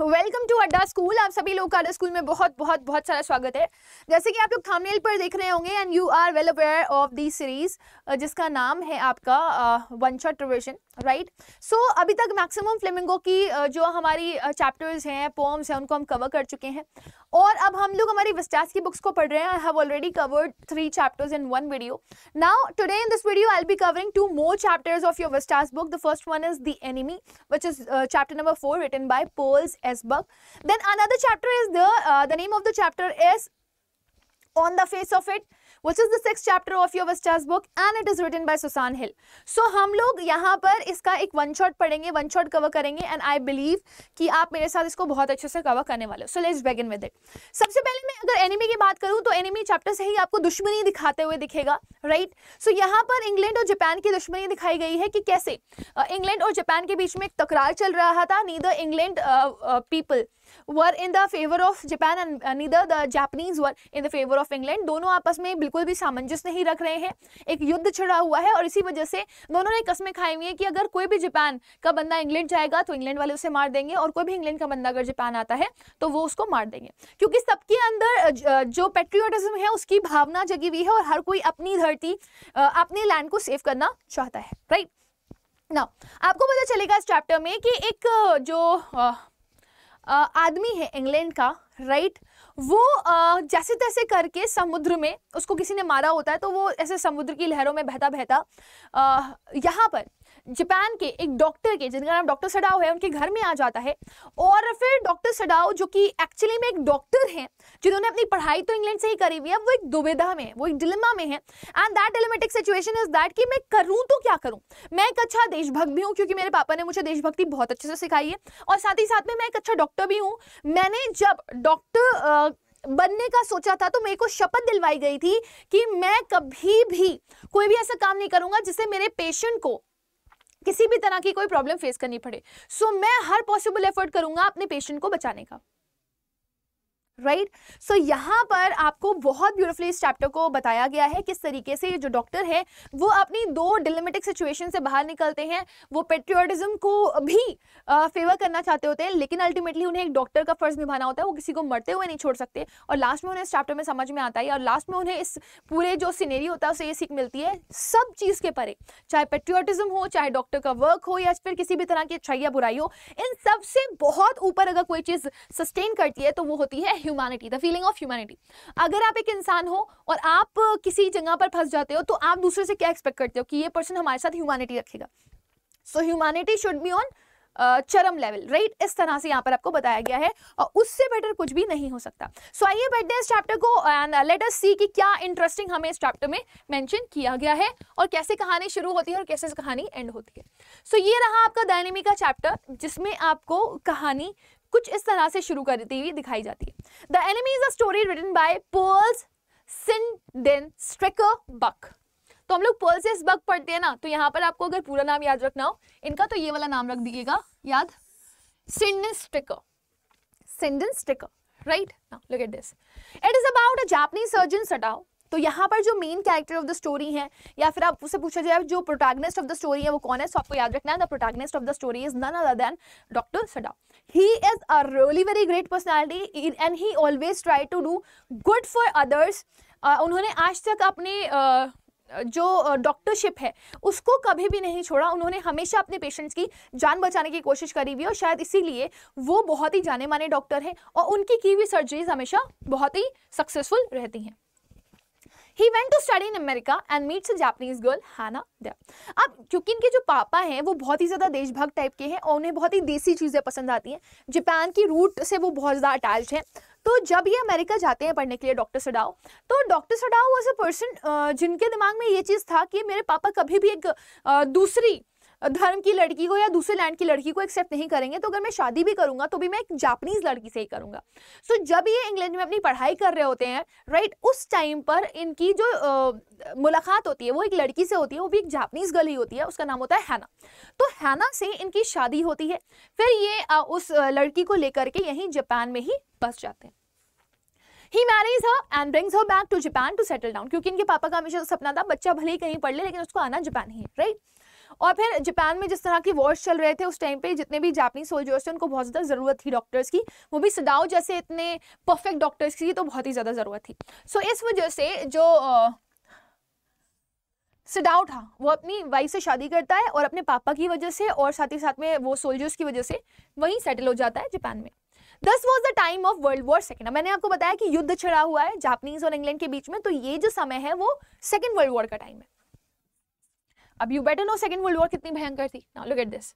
Welcome to अड्डा school आप सभी लोग का अड्डा स्कूल में बहुत बहुत बहुत सारा स्वागत है जैसे कि आप लोग थामनेल पर देख रहे होंगे and you are well aware of the series जिसका नाम है आपका one shot revision right so अभी तक मैक्सिमम फ्लेमिंगो की uh, जो हमारी चैप्टर्स हैं पोम्स हैं उनको हम कवर कर चुके हैं और अब हम लोग हमारी विस्टास की बुक्स को पढ़ रहे हैं I have already covered three chapters in one video now today in this video I be covering two more chapters of your Vistas book the first one is the enemy which is chapter number four written by Pearl S Buck then another chapter is the the name of the chapter is on the face of it which is the sixth chapter of your Vestas book and it is written by Susan Hill. So हम लोग यहाँ पर इसका एक one shot पढ़ेंगे one shot cover करेंगे and I believe कि आप मेरे साथ इसको बहुत अच्छे से cover करने वाले हो So let's begin with it. सबसे पहले मैं अगर enemy की बात करूँ तो enemy chapter से ही आपको दुश्मनी दिखाते हुए दिखेगा right? so, यहाँ पर England और Japan की दुश्मनी दिखाई गई है कि कैसे England और Japan के बीच में एक तकरार चल रहा था neither England people uh, uh, were in the favour of Japan and neither the Japanese were in the favour of England दोनों आपस में बिल्कुल भी सामंजस्य नहीं रख रहे हैं एक युद्ध छिड़ा हुआ है और इसी वजह से दोनों ने कसमें खाई हुई है कि अगर कोई भी जापान का बंदा इंग्लैंड जाएगा तो इंग्लैंड वाले उसे मार देंगे और कोई भी इंग्लैंड का बंदा अगर जापान आता है तो वो उसको मार देंगे क्योंकि सबके अंदर जो पेट्रियोटिज्म है उसकी भावना जगी हुई है और हर कोई अपनी धरती अपने लैंड को सेव करना चाहता है राइट ना आपको पता चलेगा इस चैप्टर में कि एक जो आदमी है इंग्लैंड का राइट वो जैसे तैसे करके समुद्र में उसको किसी ने मारा होता है तो वो ऐसे समुद्र की लहरों में बहता बहता यहाँ पर जापान के एक डॉक्टर के जिनका नाम डॉक्टर सडाओ है उनके घर में आ जाता है और फिर डॉक्टर सडाओ जो कि एक्चुअली में एक डॉक्टर हैं जिन्होंने अपनी पढ़ाई तो इंग्लैंड से ही करी हुई है वो एक दुविधा में वो एक डिलमा में है and that dilemmatic situation is that कि मैं करूँ तो क्या करूँ मैं एक अच्छा देशभक्त भी हूँ क्योंकि मेरे पापा ने मुझे देशभक्ति बहुत अच्छे से सिखाई है और साथ ही साथ में मैं एक अच्छा डॉक्टर भी हूँ मैंने जब डॉक्टर बनने का सोचा था तो मेरे को शपथ दिलवाई गई थी कि मैं कभी भी कोई भी ऐसा काम नहीं करूंगा जिससे मेरे पेशेंट को किसी भी तरह की कोई प्रॉब्लम फेस करनी पड़े सो so, मैं हर पॉसिबल एफर्ट करूंगा अपने पेशेंट को बचाने का राइट सो यहाँ पर आपको बहुत ब्यूटीफुली इस चैप्टर को बताया गया है किस तरीके से जो डॉक्टर है वो अपनी दो डिलिमेटिक सिचुएशन से बाहर निकलते हैं वो पेट्रियोटिज्म को भी फेवर करना चाहते होते हैं लेकिन अल्टीमेटली उन्हें एक डॉक्टर का फर्ज निभाना होता है वो किसी को मरते हुए नहीं छोड़ सकते और लास्ट में उन्हें इस चैप्टर में समझ में आता है और लास्ट में उन्हें इस पूरे जो सीनेरी होता है उसे ये सीख मिलती है सब चीज़ के परे चाहे पेट्रियोटिज्म हो चाहे डॉक्टर का वर्क हो या फिर किसी भी तरह की अच्छाई या बुराई हो इन सबसे बहुत ऊपर अगर कोई चीज़ सस्टेन करती है तो वो होती है humanity the feeling of humanity अगर आप एक इंसान हो और आप किसी जगह पर फंस जाते हो तो आप दूसरे से क्या एक्सपेक्ट करते हो कि ये पर्सन हमारे साथ ह्यूमैनिटी रखेगा so humanity should be on चरम लेवल राइट इस तरह से यहाँ पर आपको बताया गया है और उससे बेटर कुछ भी नहीं हो सकता सो आइए बैठते हैं इस चैप्टर को एंड लेट अस सी कि क्या इंटरेस्टिंग हमें इस चैप्टर में मेंशन किया गया है और कैसे कहानी शुरू होती है और कैसे कहानी एंड होती है सो so, ये रहा आपका डायनेमी का चैप्टर जिसमें आपको कहानी कुछ इस तरह से शुरू करती हुई दिखाई जाती है the enemy is a story written by Pearl Sydenstricker Buck तो हम लोग पर्ल्सिस बक पढ़ते हैं ना तो यहाँ पर आपको अगर पूरा नाम याद रखना हो इनका तो ये वाला नाम रख दीजिएगा याद Sydenstricker Sydenstricker right look at this it is about a Japanese surgeon Sadao तो यहाँ पर जो main character of the story है या फिर आप उसे पूछा जाए जो प्रोटैगनिस्ट ऑफ द स्टोरी है वो कौन है सो आपको याद रखना है the protagonist of the story is none other than doctor Sadao he is a really very great personality and he always try to do good for others उन्होंने आज तक अपने uh, जो डॉक्टरशिप uh, है उसको कभी भी नहीं छोड़ा उन्होंने हमेशा अपने पेशेंट्स की जान बचाने की कोशिश करी हुई और शायद इसीलिए वो बहुत ही जाने माने डॉक्टर हैं और उनकी की हुई सर्जरीज हमेशा बहुत ही सक्सेसफुल रहती हैं He went to study in America and meets a Japanese girl, हैना अब क्योंकि इनके जो पापा हैं वो बहुत ही ज़्यादा देशभक्त टाइप के हैं और उन्हें बहुत ही देसी चीज़ें पसंद आती हैं जापान की रूट से वो बहुत ज़्यादा अटैच हैं तो जब ये अमेरिका जाते हैं पढ़ने के लिए डॉक्टर सडाओ तो doctor Sadao was a person जिनके दिमाग में ये चीज़ था कि मेरे पापा कभी भी एक दूसरी धर्म की लड़की को या दूसरे लैंड की लड़की को एक्सेप्ट नहीं करेंगे तो अगर मैं शादी भी करूंगा तो भी मैं एक जापनीज लड़की से ही करूंगा सो so, जब ये इंग्लैंड में अपनी पढ़ाई कर रहे होते हैं राइट right, उस टाइम पर इनकी जो आ, मुलाकात होती है वो एक लड़की से होती है वो भी एक जापनीज गर्ल ही होती है उसका नाम होता है हैना तो हैना से इनकी शादी होती है फिर ये आ, उस लड़की को लेकर के यहीं जापान में ही बस जाते हैं he marries her and brings her back to Japan to settle down क्योंकि इनके पापा का हमेशा सपना था बच्चा भले ही कहीं पढ़ ले लेकिन उसको आना जापान ही राइट और फिर जापान में जिस तरह की वॉर्स चल रहे थे उस टाइम पे जितने भी जापानी सोल्जर्स थे उनको बहुत ज़्यादा ज़रूरत थी डॉक्टर्स की वो भी सदाओ जैसे इतने परफेक्ट डॉक्टर्स की तो बहुत ही ज़्यादा ज़रूरत थी सो so, इस वजह से जो सडाउ था वो अपनी वाइफ से शादी करता है और अपने पापा की वजह से और साथ ही साथ में वो सोल्जर्स की वजह से वहीं सेटल हो जाता है जापान में this was the time of World War second मैंने आपको बताया कि युद्ध छिड़ा हुआ है जापानीज और इंग्लैंड के बीच में तो ये जो समय है वो सेकेंड वर्ल्ड वॉर का टाइम है अब you better know second World War कितनी भयंकर थी now look at this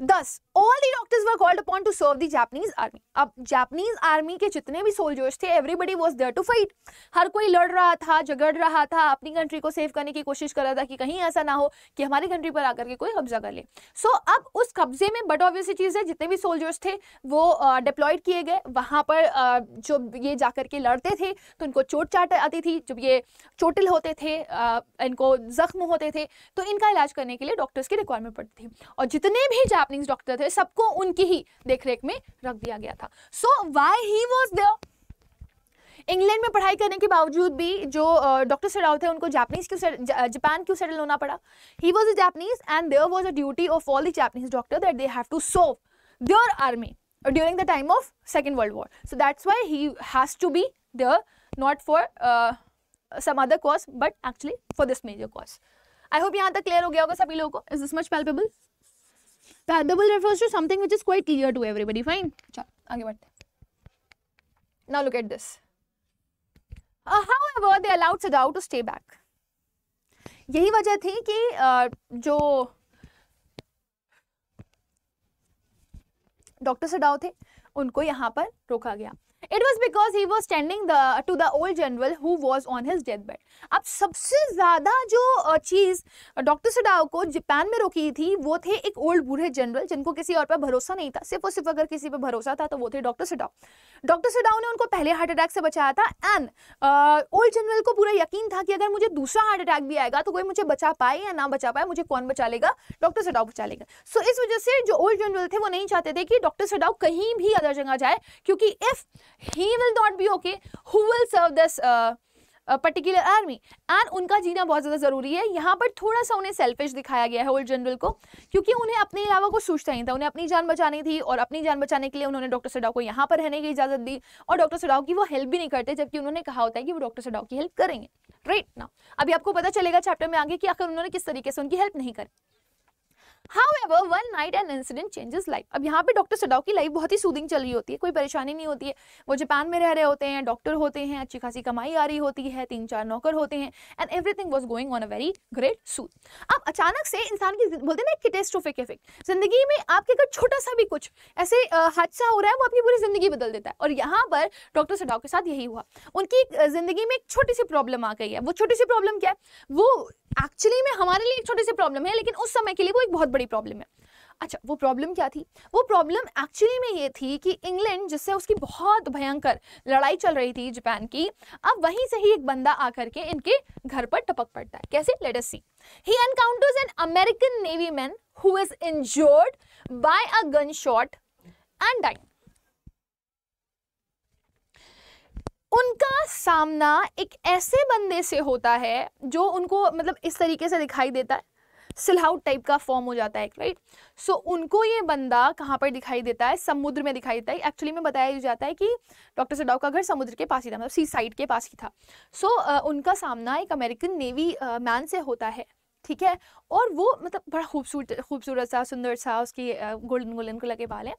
thus all the doctors were called upon to serve the Japanese army अब जापानीज आर्मी के जितने भी सोल्जर्स थे everybody was there to fight हर कोई लड़ रहा था झगड़ रहा था अपनी कंट्री को सेव करने की कोशिश कर रहा था कि कहीं ऐसा ना हो कि हमारी कंट्री पर आकर के कोई कब्जा कर ले सो so, अब उस कब्जे में बट ऑब्वियसली चीज़ है जितने भी सोल्जर्स थे वो डिप्लॉयड uh, किए गए वहाँ पर uh, जब ये जाकर के लड़ते थे तो इनको चोट चाट आती थी जब ये चोटिल होते थे uh, इनको जख्म होते थे तो इनका इलाज करने के लिए डॉक्टर्स की रिक्वायरमेंट पड़ती थी और जितने भी जापानीज डॉक्टर थे सबको उनकी ही देखरेख में रख दिया गया था so why he was there England में पढ़ाई करने के बावजूद भी जो डॉक्टर सराव थे उनको जापानीज क्यों जापान क्यों सेटल होना पड़ा he was a Japanese and there was a duty of all the Japanese doctor that they have to serve their army during the time of second World War so that's why he has to be there not for some other cause but actually for this major cause I hope यहाँ तक clear हो गया होगा सभी लोगों को is this much palpable palpable refers to something which is quite clear to everybody fine चल आगे बढ़ते now look at this however they allowed Sadao to stay back यही वजह थी कि uh, जो डॉक्टर सदाव थे उनको यहाँ पर रोका गया it was because he was standing to the old general who was on his death bed अब सबसे ज़्यादा जो चीज़ डॉक्टर सडाओ को जापान में रोकी थी वो थे एक ओल्ड बूढ़े जनरल जिनको किसी और पर भरोसा नहीं था सिर्फ और सिर्फ अगर किसी पर भरोसा था तो वो थे डॉक्टर सडाओ डॉक्टर सडाओ ने उनको पहले हार्ट अटैक से बचाया था एंड ओल्ड जनरल को पूरा यकीन था कि अगर मुझे दूसरा हार्ट अटैक भी आएगा तो कोई मुझे बचा पाए या ना बचा पाए मुझे कौन बचा लेगा डॉक्टर सडाओ बचा लेगा सो so, इस वजह से जो ओल्ड जनरल थे वो नहीं चाहते थे कि डॉक्टर सडाओ कहीं भी अदर जगह जाए क्योंकि if he will not be okay who will serve this particular army and उनका जीना बहुत ज़्यादा ज़रूरी है यहाँ पर थोड़ा सा उन्हें सेल्फिश दिखाया गया है ओल्ड जनरल को क्योंकि उन्हें अपने अलावा कुछ सोचता नहीं था उन्हें अपनी जान बचानी थी और अपनी जान बचाने के लिए उन्होंने डॉक्टर सडाव को यहाँ पर रहने की इजाज़त दी और डॉक्टर सडाव की वो हेल्प भी नहीं करते जबकि उन्होंने कहा होता है कि वो डॉक्टर सडाव की हेल्प करेंगे राइट ना अभी आपको पता चलेगा चैप्टर में आगे कि आखिर उन्होंने किस तरीके से उनकी हेल्प नहीं करी However, one night an incident changes life. अब यहाँ पे डॉक्टर सडाओ की लाइफ बहुत ही सूदिंग चल रही होती है कोई परेशानी नहीं होती है वो जापान में रह रहे होते हैं डॉक्टर होते हैं अच्छी खासी कमाई आ रही होती है तीन चार नौकर होते हैं and everything was going on a very great suit अब अचानक से इंसान की बोलते ना कैटेस्ट्रोफिक इफेक्ट जिंदगी में आपके अगर छोटा सा भी कुछ ऐसे हादसा हो रहा है वो आपकी पूरी जिंदगी बदल देता है और यहाँ पर डॉक्टर सडाओ के साथ यही हुआ उनकी जिंदगी में एक छोटी सी प्रॉब्लम आ गई है वो छोटी सी प्रॉब्लम क्या है वो एक्चुअली में हमारे लिए एक छोटी सी प्रॉब्लम है लेकिन उस समय के लिए वो एक बहुत बड़ी प्रॉब्लम है अच्छा वो प्रॉब्लम क्या थी वो प्रॉब्लम एक्चुअली में ये थी कि इंग्लैंड जिससे उसकी बहुत भयंकर लड़ाई चल रही थी जापान की अब वहीं से ही एक बंदा आकर के इनके घर पर टपक पड़ता है कैसे let us see he encounters an American navy man who is injured by a gun shot and died उनका सामना एक ऐसे बंदे से होता है जो उनको मतलब इस तरीके से दिखाई देता है सिलहाउट टाइप का फॉर्म हो जाता है राइट सो so, उनको ये बंदा कहाँ पर दिखाई देता है समुद्र में दिखाई देता है एक्चुअली में बताया जाता है कि डॉक्टर सडाव का घर समुद्र के पास ही था मतलब सी साइड के पास ही था सो so, uh, उनका सामना एक अमेरिकन नेवी मैन uh, से होता है ठीक है और वो मतलब बड़ा खूबसूरत खूबसूरत सा सुंदर सा उसकी गोल्डन गोल्डन कलर के बाल हैं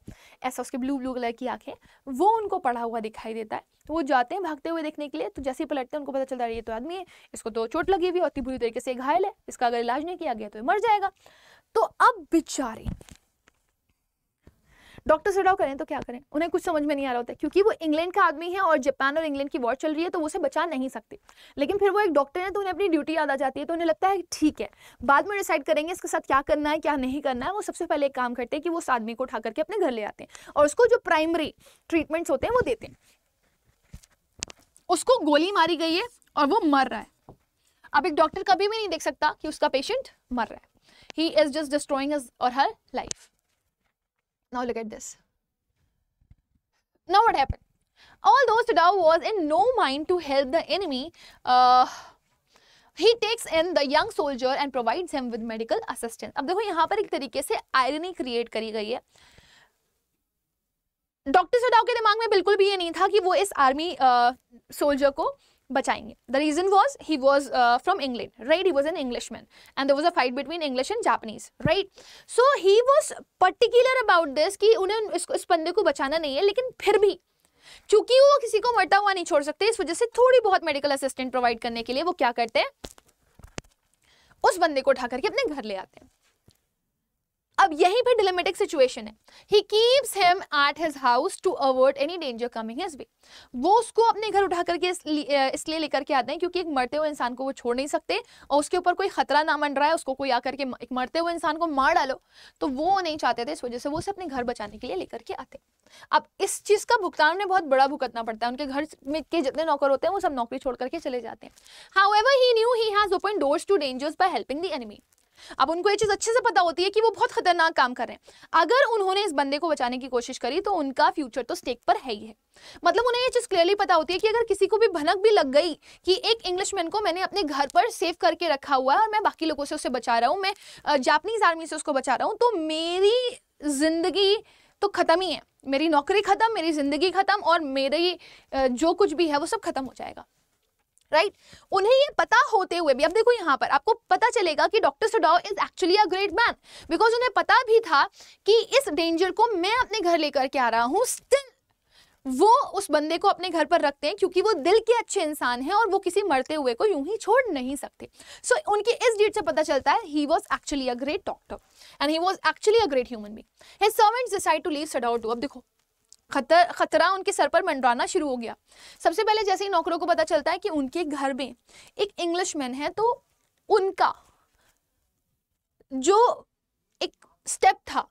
ऐसा उसके ब्लू ब्लू कलर की आँखें वो उनको पड़ा हुआ दिखाई देता है तो वो जाते हैं भागते हुए देखने के लिए तो जैसे ही पलटते हैं उनको पता चलता है ये तो आदमी है इसको तो चोट लगी हुई और बुरी तरीके से घायल है इसका अगर इलाज नहीं किया गया तो मर जाएगा तो अब बेचारे डॉक्टर से करें तो क्या करें उन्हें कुछ समझ में नहीं आ रहा होता है क्योंकि वो इंग्लैंड का आदमी है और जापान और इंग्लैंड की वॉर चल रही है तो वो उसे बचा नहीं सकते लेकिन फिर वो एक डॉक्टर है तो उन्हें अपनी ड्यूटी याद आ जाती है तो उन्हें लगता है ठीक है बाद में डिसाइड करेंगे इसके साथ क्या करना है क्या नहीं करना है वो सबसे पहले एक काम करते हैं कि वो उस आदमी को उठा करके अपने घर ले आते हैं और उसको जो प्राइमरी ट्रीटमेंट्स होते हैं वो देते हैं उसको गोली मारी गई है और वो मर रहा है अब एक डॉक्टर कभी भी नहीं देख सकता कि उसका पेशेंट मर रहा है he is just destroying her life Now look at this. Now what happened? all those to Sadao was in no mind to help the enemy, uh, he takes in the young soldier and provides him with medical assistance अब देखो यहाँ पर एक तरीके से irony create करी गई है डॉक्टर सडाव के दिमाग में बिल्कुल भी ये नहीं था कि वो इस आर्मी सोल्जर को बचाएंगे the reason was he was from England right he was an English man and was a fight between English and Japanese right so he was particular about this कि उन्हें इस बंदे को बचाना नहीं है लेकिन फिर भी क्योंकि वो किसी को मरता हुआ नहीं छोड़ सकते इस वजह से थोड़ी बहुत मेडिकल असिस्टेंट प्रोवाइड करने के लिए वो क्या करते हैं उस बंदे को उठा करके अपने घर ले आते हैं अब यहीं पर डिलेमेटिक सिचुएशन है he keeps him at his house to avoid any danger coming his way वो उसको अपने घर उठा करके इसलिए लेकर के आते हैं क्योंकि एक मरते हुए इंसान को वो छोड़ नहीं सकते और उसके ऊपर कोई खतरा ना मन रहा है उसको कोई आकर के एक मरते हुए इंसान को मार डालो तो वो नहीं चाहते थे इस वजह से वो उसे अपने घर बचाने के लिए लेकर के आते अब इस चीज़ का भुगतान उन्हें बहुत बड़ा भुगतना पड़ता है उनके घर में के जितने नौकर होते हैं वो सब नौकरी छोड़ करके चले जाते हैं however he knew he has open doors to dangers by helping the enemy अब उनको ये चीज़ अच्छे से पता होती है कि वो बहुत खतरनाक काम कर रहे हैं अगर उन्होंने इस बंदे को बचाने की कोशिश करी तो उनका फ्यूचर तो स्टेक पर है ही है मतलब उन्हें ये चीज़ क्लियरली पता होती है कि अगर किसी को भी भनक भी लग गई कि एक इंग्लिशमैन को मैंने अपने घर पर सेव करके रखा हुआ है और मैं बाकी लोगों से उसे बचा रहा हूँ मैं जापनीज़ आर्मी से उसको बचा रहा हूँ तो मेरी ज़िंदगी तो ख़त्म ही है मेरी नौकरी ख़त्म मेरी ज़िंदगी ख़त्म और मेरी जो कुछ भी है वो सब ख़त्म हो जाएगा राइट उन्हें ये पता होते हुए भी अब देखो यहाँ पर आपको पता चलेगा कि doctor Sadao is actually a great man because उन्हें पता भी था कि इस डेंजर को मैं अपने घर लेकर के आ रहा हूँ स्टिल वो उस बंदे को अपने घर पर रखते हैं क्योंकि वो दिल के अच्छे इंसान हैं और वो किसी मरते हुए को यूं ही छोड़ नहीं सकते सो so, उनके इस डेट से पता चलता है he was actually a great doctor and he was actually a great human being his decide to leave Sadao to अब देखो खतर खतरा उनके सर पर मंडराना शुरू हो गया सबसे पहले जैसे ही नौकरों को पता चलता है कि उनके घर में एक इंग्लिश मैन है तो उनका जो एक स्टेप था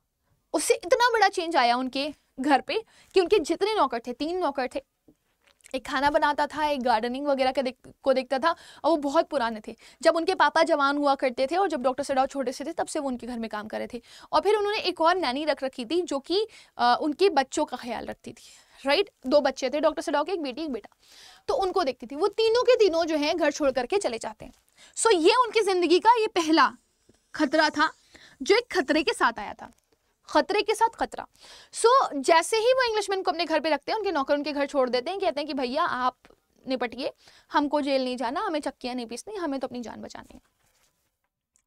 उससे इतना बड़ा चेंज आया उनके घर पे कि उनके जितने नौकर थे तीन नौकर थे एक खाना बनाता था एक गार्डनिंग वगैरह का देख, को देखता था और वो बहुत पुराने थे जब उनके पापा जवान हुआ करते थे और जब डॉक्टर सडाव छोटे से थे तब से वो उनके घर में काम कर रहे थे और फिर उन्होंने एक और नैनी रख रखी थी जो कि उनके बच्चों का ख्याल रखती थी राइट दो बच्चे थे डॉक्टर सडाव के एक बेटी एक बेटा तो उनको देखती थी वो तीनों के तीनों जो हैं घर छोड़ करके चले जाते हैं सो ये उनकी ज़िंदगी का ये पहला खतरा था जो एक खतरे के साथ आया था खतरे के साथ खतरा सो so, जैसे ही वो इंग्लिशमैन को अपने घर पे रखते हैं उनके नौकर उनके घर छोड़ देते हैं कहते हैं कि भैया आप निपटिए हमको जेल नहीं जाना हमें चक्कियां नहीं पीसनी हमें तो अपनी जान बचानी है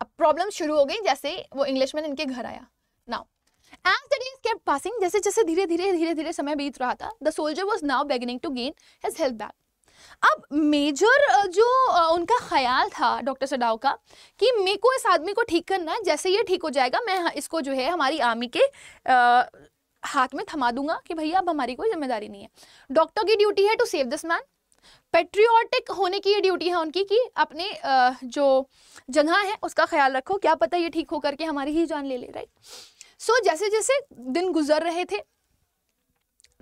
अब प्रॉब्लम शुरू हो गई जैसे वो इंग्लिशमैन इनके घर आया now as the days kept passing जैसे जैसे धीरे धीरे धीरे धीरे समय बीत रहा था the soldier was now beginning to gain his health back अब मेजर जो उनका ख्याल था डॉक्टर सडाव का कि मेरे को इस आदमी को ठीक करना है जैसे ये ठीक हो जाएगा मैं इसको जो है हमारी आर्मी के आ, हाथ में थमा दूंगा कि भैया अब हमारी कोई जिम्मेदारी नहीं है डॉक्टर की ड्यूटी है to save this man patriotic होने की ये ड्यूटी है उनकी कि अपने जो जगह है उसका ख्याल रखो क्या पता ये ठीक होकर के हमारी ही जान ले ले राइट सो जैसे जैसे दिन गुजर रहे थे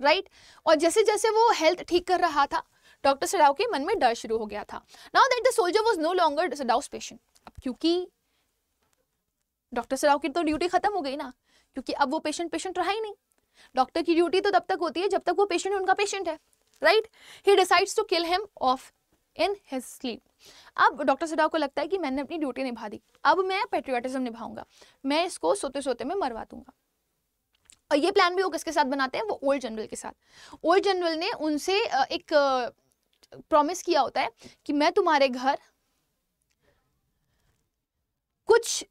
राइट और जैसे जैसे वो हेल्थ ठीक कर रहा था डॉक्टर सडाओ के मन में डर शुरू हो गया था now that the soldier was no longer Sadao's patient अब क्योंकि डॉक्टर सराव की तो ड्यूटी खत्म हो गई ना क्योंकि अब वो पेशेंट पेशेंट रहा ही नहीं डॉक्टर की ड्यूटी तो तब तक होती है जब तक वो पेशेंट उनका पेशेंट है right he decides to kill him off in his sleep अब डॉक्टर सडाव को लगता है कि मैंने अपनी ड्यूटी निभा दी अब मैं पेट्रियाटिज्म निभाऊंगा मैं इसको सोते सोते में मरवा दूंगा और ये प्लान भी वो किसके साथ बनाते हैं वो ओल्ड जनरल के साथ ओल्ड जनरल ने उनसे एक प्रॉमिस किया होता है कि मैं तुम्हारे घर कुछ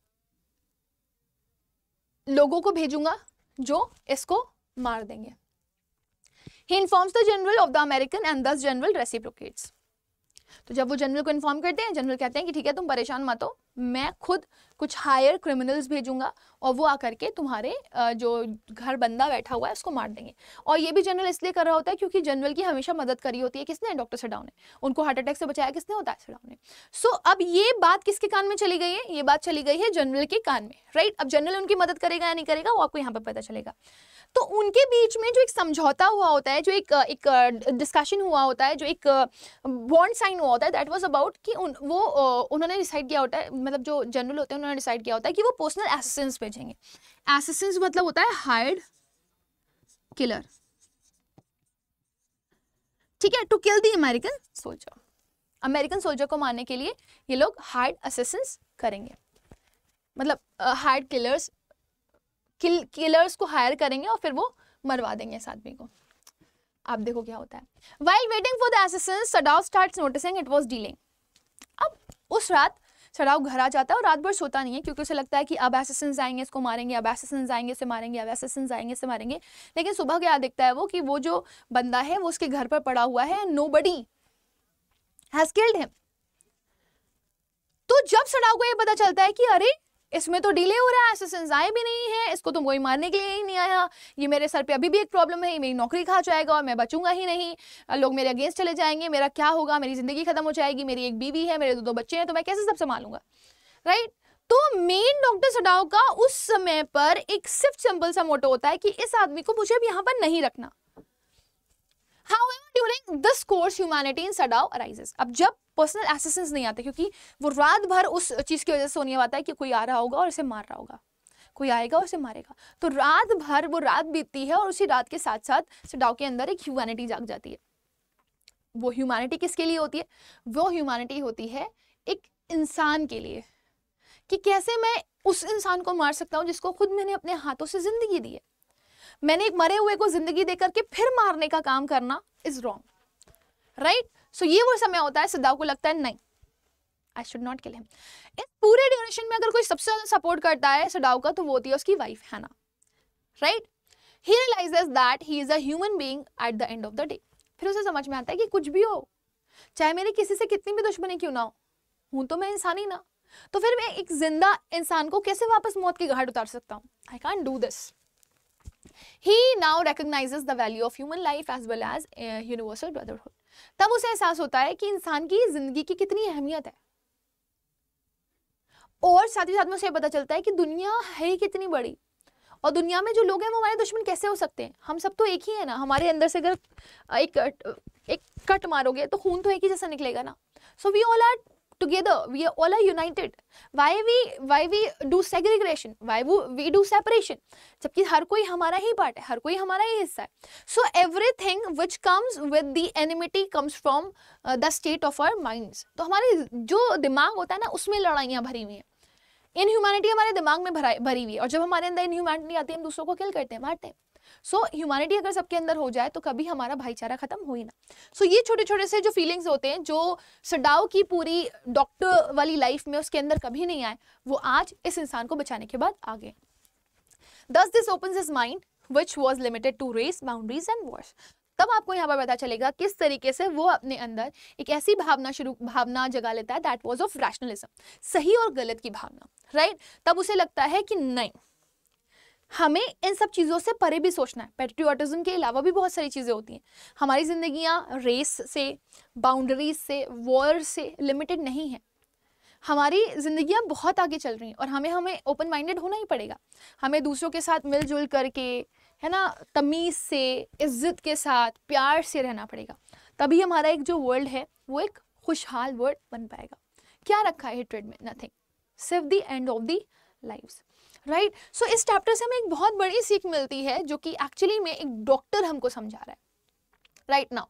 लोगों को भेजूंगा जो इसको मार देंगे he informs the general of the American and this general reciprocates तो जब वो जनरल को इन्फॉर्म करते हैं जनरल कहते हैं कि ठीक है तुम परेशान मत हो मैं खुद कुछ हायर क्रिमिनल्स भेजूंगा और वो आकर के तुम्हारे जो घर बंदा बैठा हुआ है उसको मार देंगे और ये भी जनरल इसलिए कर रहा होता है क्योंकि जनरल की हमेशा मदद करी होती है किसने डॉक्टर सडाउ ने उनको हार्ट अटैक से बचाया किसने होता है सडाउ ने सो so, अब ये बात किसके कान में चली गई है ये बात चली गई है जनरल के कान में राइट अब जनरल उनकी मदद करेगा या नहीं करेगा वो आपको यहाँ पर पता चलेगा तो उनके बीच में जो एक समझौता हुआ होता है जो एक एक डिस्कशन हुआ होता है जो एक बॉन्ड साइन हुआ होता है दैट वाज अबाउट कि उन, वो उन्होंने डिसाइड किया होता है मतलब जो जनरल होते हैं उन्होंने डिसाइड किया होता है कि वो पर्सनल असिस्टेंस भेजेंगे असिस्टेंस मतलब होता है हायर्ड किलर ठीक है to kill the American soldier American soldier को मारने के लिए ये लोग हार्ड असिस्टेंस करेंगे मतलब हार्ड किलर्स किल किलर्स को हायर करेंगे और फिर वो मरवा देंगे इस आदमी को आप देखो क्या होता है while waiting for the assassins Sadao start noticing it was dealing अब उस रात सडाव घर आ जाता है और रात भर सोता नहीं है क्योंकि उसे लगता है कि अब एसेसेंस आएंगे इसको मारेंगे अब एसेसेंस आएंगे इसे मारेंगे अब एसेसेंस आएंगे इसे मारेंगे लेकिन सुबह क्या दिखता है वो कि वो जो बंदा है वो उसके घर पर पड़ा हुआ है nobody has killed him तो जब सडाव को ये पता चलता है कि अरे इसमें तो डिले हो रहा है ऐसे आए भी नहीं है इसको तुम तो कोई मारने के लिए ही नहीं आया ये मेरे सर पे अभी भी एक प्रॉब्लम है ये मेरी नौकरी खा जाएगा और मैं बचूंगा ही नहीं लोग मेरे अगेंस्ट चले जाएंगे मेरा क्या होगा मेरी ज़िंदगी ख़त्म हो जाएगी मेरी एक बीवी है मेरे दो दो बच्चे हैं तो मैं कैसे सब संभालूंगा राइट तो मेन डॉक्टर सडाओ का उस समय पर एक सिर्फ सिंपल सा मोटो होता है कि इस आदमी को मुझे अब यहाँ पर नहीं रखना However, during this course, humanity in Sadao arises. अब जब पर्सनल एसेसेंस नहीं आते क्योंकि वो रात भर उस चीज़ की वजह से सोने आता है कि कोई आ रहा होगा और इसे मार रहा होगा कोई आएगा और उसे मारेगा तो रात भर वो रात बीतती है और उसी रात के साथ साथ सडाओ के अंदर एक ह्यूमैनिटी जाग जाती है वो ह्यूमैनिटी किसके लिए होती है वो ह्यूमैनिटी होती है एक इंसान के लिए कि कैसे मैं उस इंसान को मार सकता हूँ जिसको खुद मैंने अपने हाथों से ज़िंदगी दी है मैंने एक मरे हुए को जिंदगी देकर के फिर मारने का काम करना इज रॉन्ग राइट सो ये वो समय होता है सिद्धाव को लगता है नहीं I should not kill him इस पूरे ड्यूरेशन में अगर कोई सबसे ज्यादा सपोर्ट करता है सिडाव का तो वो होती है उसकी वाइफ है ना right he realize that he is a being at the end of the day फिर उसे समझ में आता है कि कुछ भी हो चाहे मेरी किसी से कितनी भी दुश्मनी क्यों ना हो हूं तो मैं इंसान ही ना तो फिर मैं एक जिंदा इंसान को कैसे वापस मौत की घाट उतार सकता हूँ I can do this now recognizes the value of human life as well as uh, universal brotherhood tab use ehsaas hota hai ki insaan ki zindagi ki kitni ahmiyat hai और साथ ही साथ में उसे पता चलता है कि दुनिया है कितनी बड़ी और दुनिया में जो लोग हैं वो हमारे दुश्मन कैसे हो सकते हैं हम सब तो एक ही है ना हमारे अंदर से अगर एक एक कट मारोगे तो खून तो एक ही जैसा निकलेगा ना so we all are together we are all are united why we why we do segregation why we do separation har हर कोई हमारा ही पार्ट है हर कोई हमारा ही हिस्सा है so which comes comes the enmity comes comes from the state of our minds तो हमारे जो दिमाग होता है ना उसमें लड़ाइयाँ भरी हुई हैं इनह्यूमैनिटी हमारे दिमाग में भरा भरी हुई है और जब हमारे अंदर इनह्यूमैनिटी आती है हम दूसरों को किल करते हैं मारते हैं सो so, ह्यूमैनिटी अगर सबके अंदर हो जाए तो कभी हमारा भाईचारा खत्म हो ही ना सो so, ये छोटे छोटे से जो फीलिंग्स होते हैं जो सडाव की पूरी डॉक्टर वाली लाइफ में उसके अंदर कभी नहीं आए वो आज इस इंसान को बचाने के बाद आ गए thus this open is mind which was limited to race boundaries and war तब आपको यहाँ पर पता चलेगा किस तरीके से वो अपने अंदर एक ऐसी भावना शुरू भावना जगा लेता है दैट वॉज ऑफ रैशनलिज्म सही और गलत की भावना राइट right? तब उसे लगता है कि नहीं हमें इन सब चीज़ों से परे भी सोचना है पेट्रियाटिज़म के अलावा भी बहुत सारी चीज़ें होती हैं हमारी ज़िंदगियाँ रेस से बाउंड्रीज से वॉर से लिमिटेड नहीं है हमारी ज़िंदगियाँ बहुत आगे चल रही हैं और हमें हमें ओपन माइंडेड होना ही पड़ेगा हमें दूसरों के साथ मिलजुल करके है ना तमीज़ से इज्जत के साथ प्यार से रहना पड़ेगा तभी हमारा एक जो वर्ल्ड है वो एक खुशहाल वर्ल्ड बन पाएगा क्या रखा है ट्रेड में नथिंग सिर्फ the end of the lifes right right? So so, इस चैप्टर से हमें एक बहुत बड़ी सीख मिलती है जो कि एक्चुअली में एक डॉक्टर हमको समझा रहा है right right now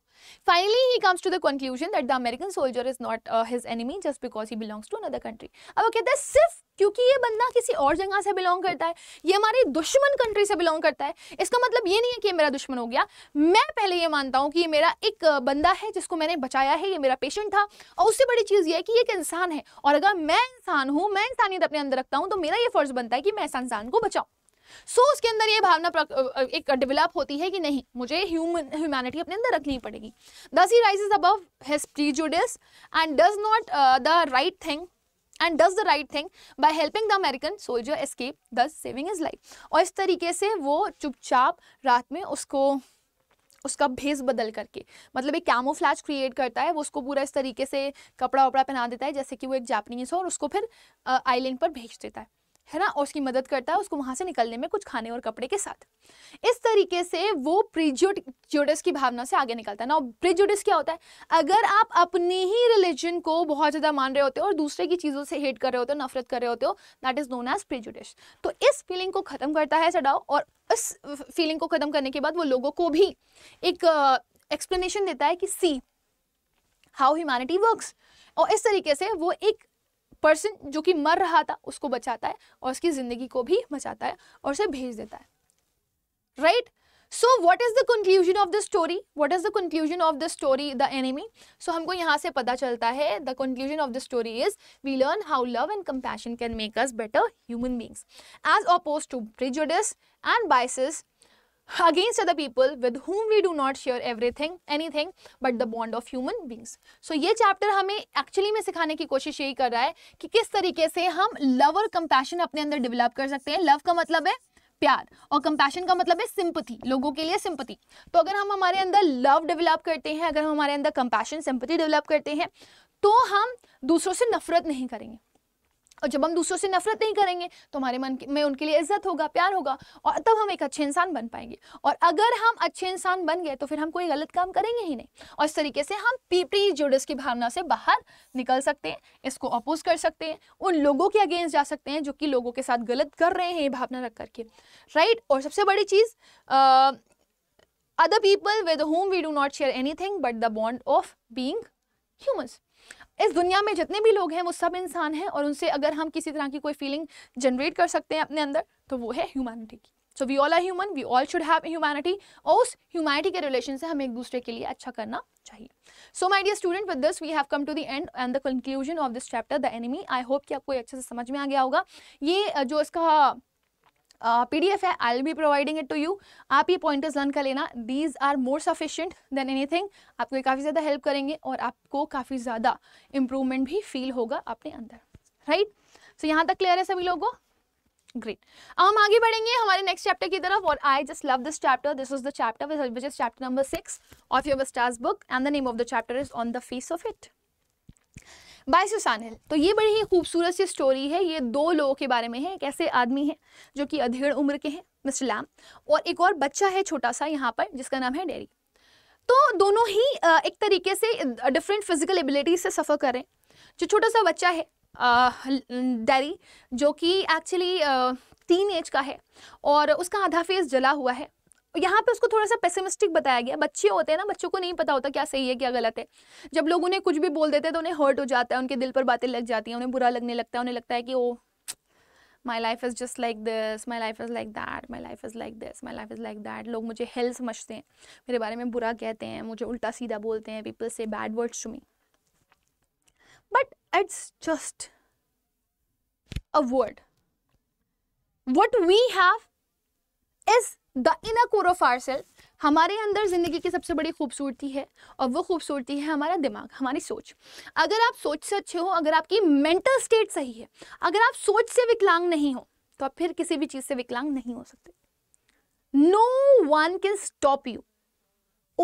finally he comes to the conclusion that the American soldier is not his enemy just because he belongs to another country अब वो कहता है सिर्फ क्योंकि ये बंदा किसी और जगह से बिलोंग करता है ये हमारे दुश्मन कंट्री से बिलोंग करता है इसका मतलब ये नहीं है कि ये मेरा दुश्मन हो गया मैं पहले ये मानता हूँ कि ये मेरा एक बंदा है जिसको मैंने बचाया है ये मेरा पेशेंट था और उससे बड़ी चीज़ ये है कि ये एक इंसान है और अगर मैं इंसान हूँ मैं इंसानियत अपने अंदर रखता हूँ तो मेरा ये फर्ज बनता है कि मैं इस इंसान को बचाऊँ सो so, उसके अंदर ये भावना एक डेवलप होती है कि नहीं मुझे ह्यूमन ह्यूमैनिटी अपने अंदर रखनी पड़ेगी thus he rise above his prejudice and does not the right thing and does the right thing by helping the American soldier escape thus saving his life और इस तरीके से वो चुपचाप रात में उसको उसका भेस बदल करके मतलब एक कैमोफ्लैज क्रिएट करता है वो उसको पूरा इस तरीके से कपड़ा वपड़ा पहना देता है जैसे कि वो एक जापनीज हो और उसको फिर आइलैंड पर भेज देता है है ना और उसकी मदद करता है उसको वहां से निकलने में कुछ खाने और कपड़े के साथ इस तरीके से वो प्रिजुडिस की भावना से आगे निकलता है ना प्रिजुडिस क्या होता है अगर आप अपने ही रिलीजन को बहुत ज़्यादा मान रहे होते हो और दूसरे की चीज़ों से हेट कर रहे होते हो नफरत कर रहे होते हो that is known as prejudice तो इस फीलिंग को ख़त्म करता है सडाओ और इस फीलिंग को ख़त्म करने के बाद वो लोगों को भी एक एक्सप्लेनेशन देता है कि सी हाउ ह्यूमैनिटी वर्क्स और इस तरीके से वो एक पर्सन जो कि मर रहा था उसको बचाता है और उसकी जिंदगी को भी बचाता है और उसे भेज देता है right so what is the conclusion of the story what is the conclusion of the story the enemy so हमको यहाँ से पता चलता है the conclusion of the story is we learn how love and compassion can make us better human beings as opposed to prejudice and biases against people with people we do not share everything anything but the bond of human beings so ये chapter हमें actually में सिखाने की कोशिश यही कर रहा है कि किस तरीके से हम लव और कंपैशन अपने अंदर डेवलप कर सकते हैं लव का मतलब है प्यार और कंपैशन का मतलब है सिंपथी लोगों के लिए सिंपथी तो अगर हम हमारे अंदर लव डेवलप करते हैं अगर हम हमारे अंदर कंपैशन सिंपथी डेवलप करते हैं तो हम दूसरों से नफरत नहीं करेंगे और जब हम दूसरों से नफरत नहीं करेंगे तो हमारे मन में उनके लिए इज्जत होगा प्यार होगा और तब हम एक अच्छे इंसान बन पाएंगे और अगर हम अच्छे इंसान बन गए तो फिर हम कोई गलत काम करेंगे ही नहीं और इस तरीके से हम प्री जुडस की भावना से बाहर निकल सकते हैं इसको अपोज कर सकते हैं उन लोगों के अगेंस्ट जा सकते हैं जो कि लोगों के साथ गलत कर रहे हैं ये भावना रख करके राइट और सबसे बड़ी चीज़ other people with home we do not share any but the bond of being humans. इस दुनिया में जितने भी लोग हैं वो सब इंसान हैं और उनसे अगर हम किसी तरह की कोई फीलिंग जनरेट कर सकते हैं अपने अंदर तो वो है ह्यूमैनिटी की so we all are human we all should have humanity और उस ह्यूमैनिटी के रिलेशन से हमें एक दूसरे के लिए अच्छा करना चाहिए so my dear student with this we have come to the end end the conclusion of this chapter the enemy I hope कि आपको अच्छे से समझ में आ गया होगा ये जो इसका पीडीएफ uh, है I will be providing it to you आप ये पॉइंटर्स लर्न कर लेना these are more sufficient than anything आपको ये काफ़ी ज़्यादा हेल्प करेंगे और आपको काफ़ी ज़्यादा इम्प्रूवमेंट भी फील होगा अपने अंदर राइट सो यहाँ तक क्लियर है सभी लोगों ग्रेट अब हम आगे बढ़ेंगे हमारे नेक्स्ट चैप्टर की तरफ और I just love this chapter this is the chapter which is chapter number six of your stars book and the name of the chapter is on the face of it by Susan सानहिल तो ये बड़ी ही खूबसूरत सी story है ये दो लोगों के बारे में है एक ऐसे आदमी है जो कि अधेड़ उम्र के हैं मिस्टर लैम और एक और बच्चा है छोटा सा यहाँ पर जिसका नाम है डेरी तो दोनों ही एक तरीके से डिफरेंट फिजिकल एबिलिटी से सफ़र कर रहे हैं जो छोटा सा बच्चा है डेरी जो कि एक्चुअली तीन एज का है और उसका आधा फेस जला हुआ है यहाँ पे उसको थोड़ा सा पेसिमिस्टिक बताया गया बच्चे होते हैं ना बच्चों को नहीं पता होता क्या सही है क्या गलत है जब लोग उन्हें कुछ भी बोल देते हैं तो उन्हें हर्ट हो जाता है उनके दिल पर बातें लग जाती हैं उन्हें बुरा लगने लगता है उन्हें लगता है कि oh my life is just like this my life is like that my life is like this my life is like that लोग मुझे हेल समझते हैं मेरे बारे में बुरा कहते हैं मुझे उल्टा सीधा बोलते हैं पीपल से bad words to me but it's just a word what we have is the inner core of our self हमारे अंदर ज़िंदगी की सबसे बड़ी खूबसूरती है और वो खूबसूरती है हमारा दिमाग हमारी सोच अगर आप सोच से अच्छे हो अगर आपकी मेंटल स्टेट सही है अगर आप सोच से विकलांग नहीं हो तो आप फिर किसी भी चीज़ से विकलांग नहीं हो सकते no one can stop you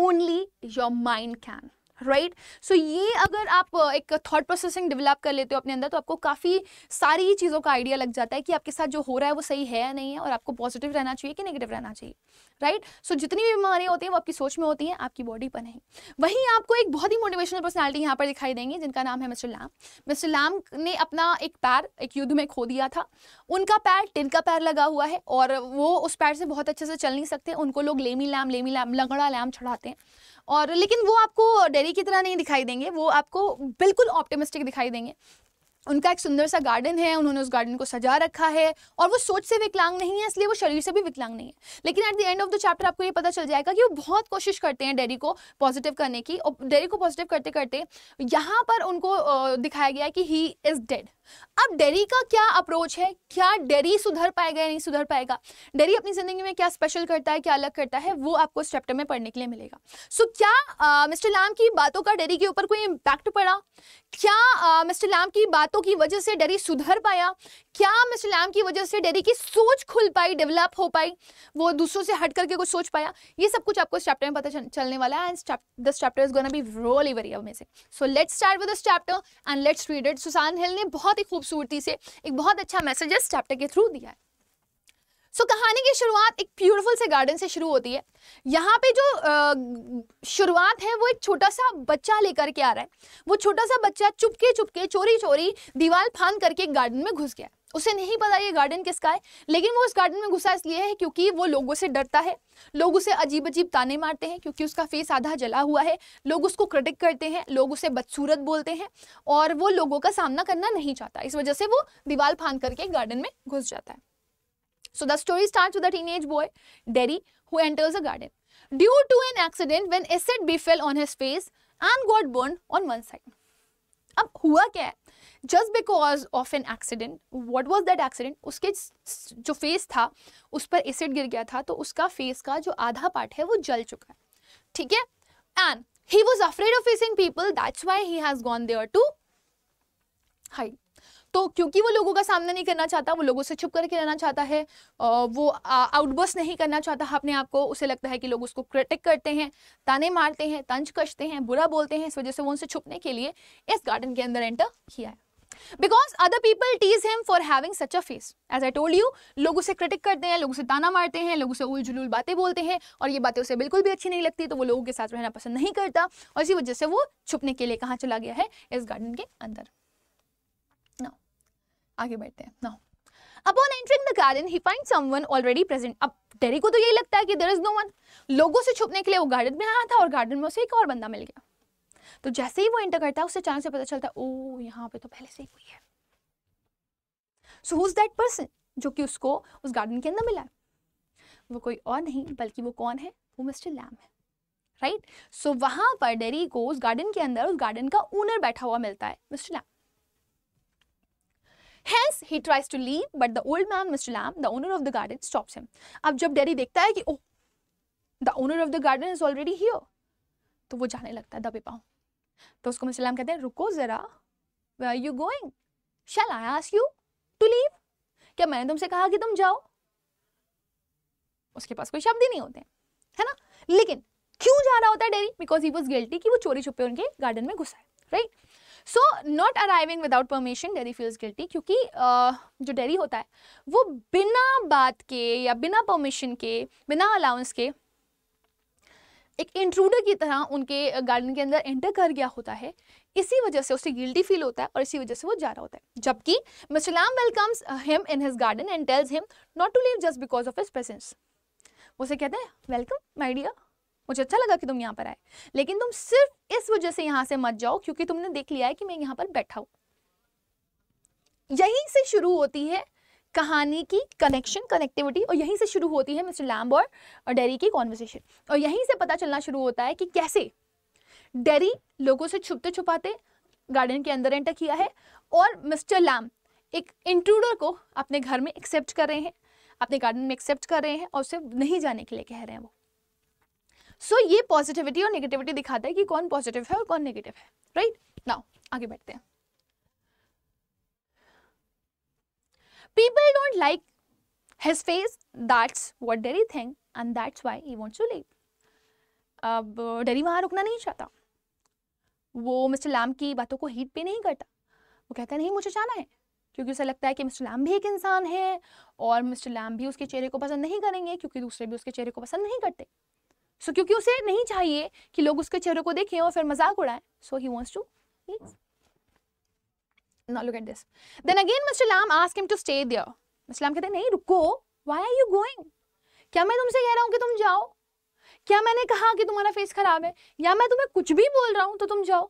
only your mind can right right? So so, ये अगर आप एक थॉट प्रोसेसिंग डेवलप कर लेते हो अपने अंदर तो आपको काफ़ी सारी चीज़ों का आइडिया लग जाता है कि आपके साथ जो हो रहा है वो सही है या नहीं है और आपको पॉजिटिव रहना चाहिए कि नेगेटिव रहना चाहिए राइट right? सो so, जितनी भी बीमारियाँ होती हैं वो आपकी सोच में होती हैं आपकी बॉडी पर नहीं वहीं आपको एक बहुत ही मोटिवेशनल पर्सनैलिटी यहाँ पर दिखाई देंगे जिनका नाम है मिस्टर लैम मिस्टर लैम ने अपना एक पैर एक युद्ध में खो दिया था उनका पैर टिन का पैर लगा हुआ है और वो उस पैर से बहुत अच्छे से चल नहीं सकते उनको लोग लेमी लैम लेमी लैम लंगड़ा लैम चढ़ाते हैं और लेकिन वो आपको डेरी की तरह नहीं दिखाई देंगे वो आपको बिल्कुल ऑप्टिमिस्टिक दिखाई देंगे उनका एक सुंदर सा गार्डन है उन्होंने उस गार्डन को सजा रखा है और वो सोच से विकलांग नहीं है इसलिए वो शरीर से भी विकलांग नहीं है लेकिन at the end of the chapter आपको ये पता चल जाएगा कि वो बहुत कोशिश करते हैं डेरी को पॉजिटिव करने की और डेरी को पॉजिटिव करते करते यहाँ पर उनको दिखाया गया कि ही इज़ डेड अब डेरी का क्या अप्रोच है क्या डेरी सुधर पाएगा या नहीं सुधर पाएगा डेरी अपनी ज़िंदगी में क्या स्पेशल करता है क्या अलग करता है वो आपको इस चैप्टर में पढ़ने के लिए मिलेगा सो so, क्या मिस्टर लैम की बातों का डेरी के ऊपर कोई इम्पैक्ट पड़ा क्या मिस्टर लैम की बातों की वजह से डेरी सुधर पाया क्या मिस्टर लैम की वजह से डेरी की सोच खुल पाई डेवलप हो पाई वो दूसरों से हट करके कुछ सोच पाया ये सब कुछ आपको इस चैप्टर में पता चलने वाला है and this chapter is gonna be really very amazing so let's start with this chapter and let's read it Susan Hill ने बहुत बहुत ही खूबसूरती से एक बहुत अच्छा मैसेज इस चैप्टर के थ्रू दिया है सो so, कहानी की शुरुआत एक ब्यूटीफुल से गार्डन से शुरू होती है यहाँ पे जो शुरुआत है वो एक छोटा सा बच्चा लेकर के आ रहा है वो छोटा सा बच्चा चुपके चुपके चोरी चोरी दीवार फान करके गार्डन में घुस गया उसे नहीं पता ये गार्डन किसका है लेकिन वो उस गार्डन में घुसा इसलिए है क्योंकि वो लोगों से डरता है लोग उसे अजीब अजीब ताने मारते हैं क्योंकि उसका फेस आधा जला हुआ है लोग उसको क्रिटिक करते हैं लोग उसे बदसूरत बोलते हैं और वो लोगों का सामना करना नहीं चाहता इस वजह से वो दीवार फांद करके गार्डन में घुस जाता है the story start to then as boy Derry who enters a garden due to an accident when when be fell on his face and got burned on one side अब हुआ क्या है just because of an accident what was that accident उसके जो face था उस पर acid गिर गया था तो उसका फेस का जो आधा पार्ट है वो जल चुका है ठीक है and he was afraid of facing people that's why he has gone there to hide तो क्योंकि वो लोगों का सामना नहीं करना चाहता वो लोगों से छुप करके रहना चाहता है वो आउटबर्स्ट नहीं करना चाहता अपने आप को उसे लगता है कि लोग उसको क्रिटिक करते हैं ताने मारते हैं तंज कसते हैं बुरा बोलते हैं इस वजह से वो उनसे छुपने के लिए इस गार्डन के अंदर एंटर किया है because other people tease him for having such a face as I told you लोग उसे क्रिटिक करते हैं लोग उसे ताना मारते हैं लोग उसे उल जुलूल बातें बोलते हैं और ये बातें उसे बिल्कुल भी अच्छी नहीं लगती तो वो लोगों के साथ रहना पसंद नहीं करता और इसी वजह से वो छुपने के लिए कहाँ चला गया है इस गार्डन के अंदर ना आगे बढ़ते हैं ना upon entering the garden he find someone already present अब डेरी को तो यही लगता है कि देर इज नो वन लोगों से छुपने के लिए वो गार्डन में आया था और गार्डन में उसे एक और बंदा मिल गया तो जैसे ही वो एंटर करता है उसे अचानक से पता चलता है ओ यहाँ पे तो पहले से ही कोई है सो हुज दैट पर्सन जो कि उसको उस गार्डन के अंदर मिला है वो कोई और नहीं बल्कि वो कौन है वो मिस्टर लैम है राइट right? सो so, वहां पर डेरी को उस गार्डन के अंदर उस गार्डन का ओनर बैठा हुआ मिलता है mister Lamb Hence, he tries to leave, but the old man, Mr. Lamb, the owner of the garden, stops him. अब जब डेरी देखता है कि oh the owner of the garden is already here तो वो जाने लगता है दबे पाऊँ तो उसको सलाम कहते हैं रुको ज़रा where are you going shall I ask you to leave क्या मैंने तुमसे कहा कि तुम जाओ उसके पास कोई शब्द ही नहीं होते है ना लेकिन क्यों जा रहा होता है Derry because he was guilty कि वो चोरी छुपे उनके गार्डन में घुसा है right so not arriving without permission Derry feels guilty क्योंकि uh, जो डेरी होता है वो बिना बात के या बिना परमिशन के बिना अलाउंस के एक इंट्रूडर की तरह उनके गार्डन के अंदर एंटर कर गया होता है इसी वजह से उसे गिल्टी फील होता है और इसी वजह से वो जा रहा होता है जबकि mister Lamb welcomes him in his garden and tells him not to leave just because of his presence उसे कहते हैं वेलकम माई डियर मुझे अच्छा लगा कि तुम यहाँ पर आए लेकिन तुम सिर्फ इस वजह से यहाँ से मत जाओ क्योंकि तुमने देख लिया है कि मैं यहाँ पर बैठा हूँ यहीं से शुरू होती है कहानी की कनेक्शन कनेक्टिविटी और यहीं से शुरू होती है मिस्टर लैम्ब और, डेरी की कॉन्वर्सेशन और यहीं से पता चलना शुरू होता है कि कैसे डेरी लोगों से छुपते छुपाते गार्डन के अंदर एंटर किया है और मिस्टर लैम एक इंट्रूडर को अपने घर में एक्सेप्ट कर रहे हैं अपने गार्डन में एक्सेप्ट कर रहे हैं और उसे नहीं जाने के लिए कह रहे हैं वो सो so, ये पॉजिटिविटी और नेगेटिविटी दिखाता है कि कौन पॉजिटिव है और कौन नेगेटिव है राइट right? नाउ आगे बैठते हैं people don't like his face that's what Derry think and that's why he wants to leave ab Derry wahan rukna nahi chahta wo mr Lamb ki baaton ko heed pe nahi karta wo kehta nahi mujhe jana hai क्योंकि उसे लगता है कि Mr Lam भी एक इंसान है और मिस्टर लैम भी उसके चेहरे को पसंद नहीं करेंगे क्योंकि दूसरे भी उसके चेहरे को पसंद नहीं करते सो so, क्योंकि उसे नहीं चाहिए कि लोग उसके चेहरे को देखें और फिर मजाक उड़ाएं so he wants to Now look at this. Then again Mr. Lam asked him to stay there. Mr. Lam कहते नहीं रुको. Why are you going? क्या मैं तुमसे कह रहा हूँ कि तुम जाओ क्या मैंने कहा कि तुम्हारा फेस खराब है या मैं तुम्हें कुछ भी बोल रहा हूँ तो तुम जाओ